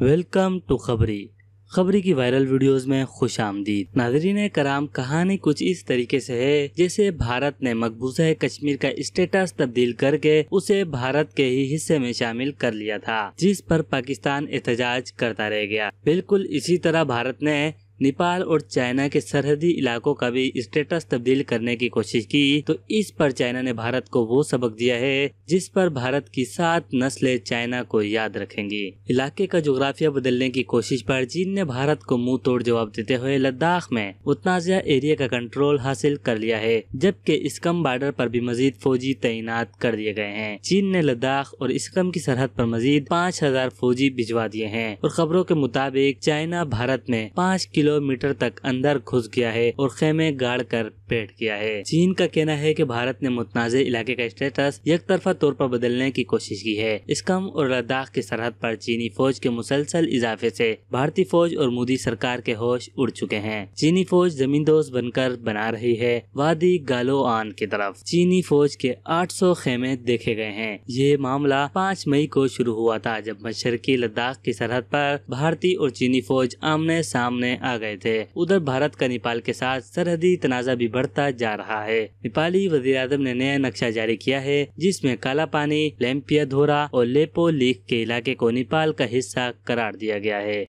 welcome to खबरी खबरी की वायरल वीडियोस में खुश आमदीद नाजरीन कराम कहानी कुछ इस तरीके से है जैसे भारत ने मकबूजा कश्मीर का स्टेटस तब्दील करके उसे भारत के ही हिस्से में शामिल कर लिया था जिस पर पाकिस्तान एहतजाज करता रह गया बिल्कुल इसी तरह भारत ने नेपाल और चाइना के सरहदी इलाकों का भी स्टेटस तब्दील करने की कोशिश की तो इस पर चाइना ने भारत को वो सबक दिया है जिस पर भारत की सात नस्लें चाइना को याद रखेंगी इलाके का जोग्राफिया बदलने की कोशिश पर चीन ने भारत को मुंह तोड़ जवाब देते हुए लद्दाख में उतनाजिया एरिया का कंट्रोल हासिल कर लिया है जबकि इसकम बॉर्डर पर भी मजीद फौजी तैनात कर दिए गए हैं चीन ने लद्दाख और इसकम की सरहद पर मजीद पाँच हजार फौजी भिजवा दिए हैं और खबरों के मुताबिक चाइना भारत में पाँच किलोमीटर तक अंदर घुस गया है और खेमे गाड़ कर बैठ गया है चीन का कहना है की भारत ने मुतनाज़ इलाके का स्टेटस एक तरफा तौर पर बदलने की कोशिश की है इस कम और लद्दाख की सरहद पर चीनी फौज के मुसलसल इजाफे से भारतीय फौज और मोदी सरकार के होश उड़ चुके हैं चीनी फौज जमींदोज बनकर बना रही है वादी गालोआन की तरफ चीनी फौज के 800 खेमे देखे गए हैं ये मामला 5 मई को शुरू हुआ था जब मशरकी लद्दाख की सरहद पर भारतीय और चीनी फौज आमने सामने आ गए थे उधर भारत का नेपाल के साथ सरहदी तनाजा भी बढ़ता जा रहा है नेपाली वजी ने नया नक्शा जारी किया है जिसमे काला पानी लेम्पिया धोरा और लेपो लीक के इलाके को नेपाल का हिस्सा करार दिया गया है